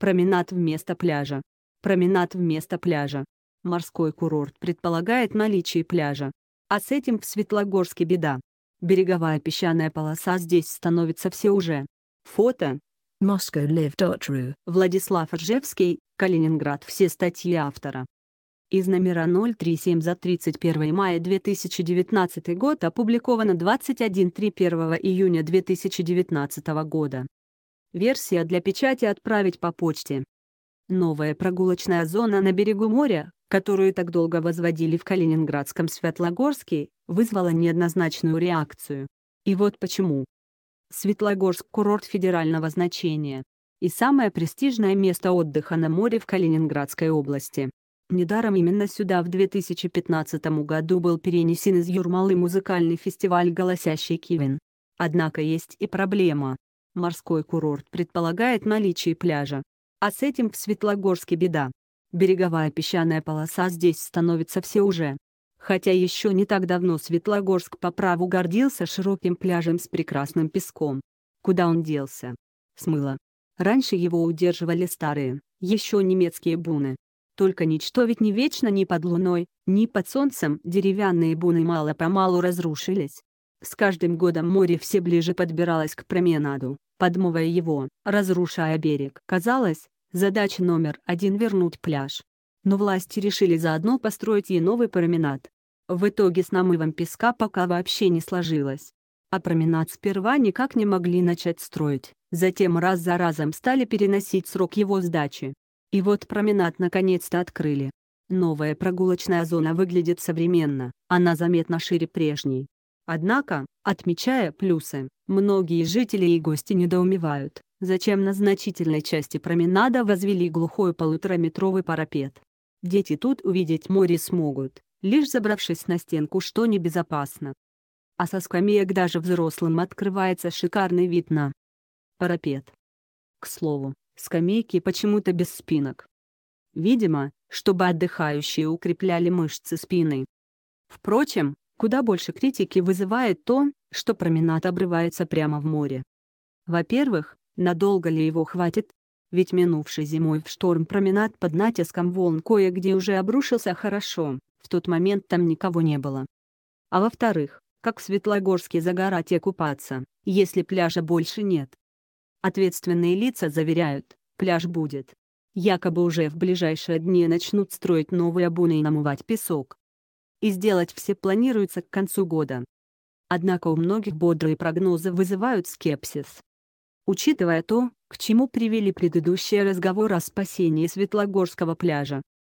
Променад вместо пляжа. Променад вместо пляжа. Морской курорт предполагает наличие пляжа. А с этим в Светлогорске беда. Береговая песчаная полоса здесь становится все уже. Фото. Moscowlive.ru Владислав Ржевский, Калининград. Все статьи автора. Из номера 037 за 31 мая 2019 год опубликовано 21.3 1 июня 2019 года. Версия для печати отправить по почте. Новая прогулочная зона на берегу моря, которую так долго возводили в Калининградском Светлогорске, вызвала неоднозначную реакцию. И вот почему. Светлогорск – курорт федерального значения. И самое престижное место отдыха на море в Калининградской области. Недаром именно сюда в 2015 году был перенесен из Юрмалы музыкальный фестиваль «Голосящий Кивин». Однако есть и проблема морской курорт предполагает наличие пляжа. А с этим в Светлогорске беда. Береговая песчаная полоса здесь становится все уже. Хотя еще не так давно Светлогорск по праву гордился широким пляжем с прекрасным песком. Куда он делся? Смыло. Раньше его удерживали старые, еще немецкие буны. Только ничто ведь не вечно ни под луной, ни под солнцем деревянные буны мало-помалу разрушились. С каждым годом море все ближе подбиралось к променаду, подмывая его, разрушая берег. Казалось, задача номер один — вернуть пляж. Но власти решили заодно построить и новый променад. В итоге с намывом песка пока вообще не сложилось. А променад сперва никак не могли начать строить, затем раз за разом стали переносить срок его сдачи. И вот променад наконец-то открыли. Новая прогулочная зона выглядит современно, она заметно шире прежней, Однако, отмечая плюсы, многие жители и гости недоумевают, зачем на значительной части променада возвели глухой полутораметровый парапет. Дети тут увидеть море смогут, лишь забравшись на стенку, что небезопасно. А со скамеек даже взрослым открывается шикарный вид на парапет. К слову, скамейки почему-то без спинок. Видимо, чтобы отдыхающие укрепляли мышцы спины. Впрочем, Куда больше критики вызывает то, что променад обрывается прямо в море. Во-первых, надолго ли его хватит? Ведь минувший зимой в шторм променад под натиском волн кое-где уже обрушился хорошо, в тот момент там никого не было. А во-вторых, как в Светлогорске загорать и купаться, если пляжа больше нет? Ответственные лица заверяют, пляж будет. Якобы уже в ближайшие дни начнут строить новые буны и намывать песок и сделать все планируется к концу года. Однако у многих бодрые прогнозы вызывают скепсис. Учитывая то, к чему привели предыдущие разговоры о спасении Светлогорского пляжа,